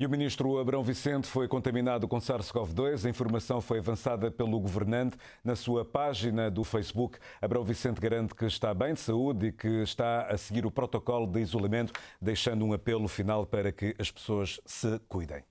E o ministro Abrão Vicente foi contaminado com SARS-CoV-2. A informação foi avançada pelo governante na sua página do Facebook. Abrão Vicente garante que está bem de saúde e que está a seguir o protocolo de isolamento, deixando um apelo final para que as pessoas se cuidem.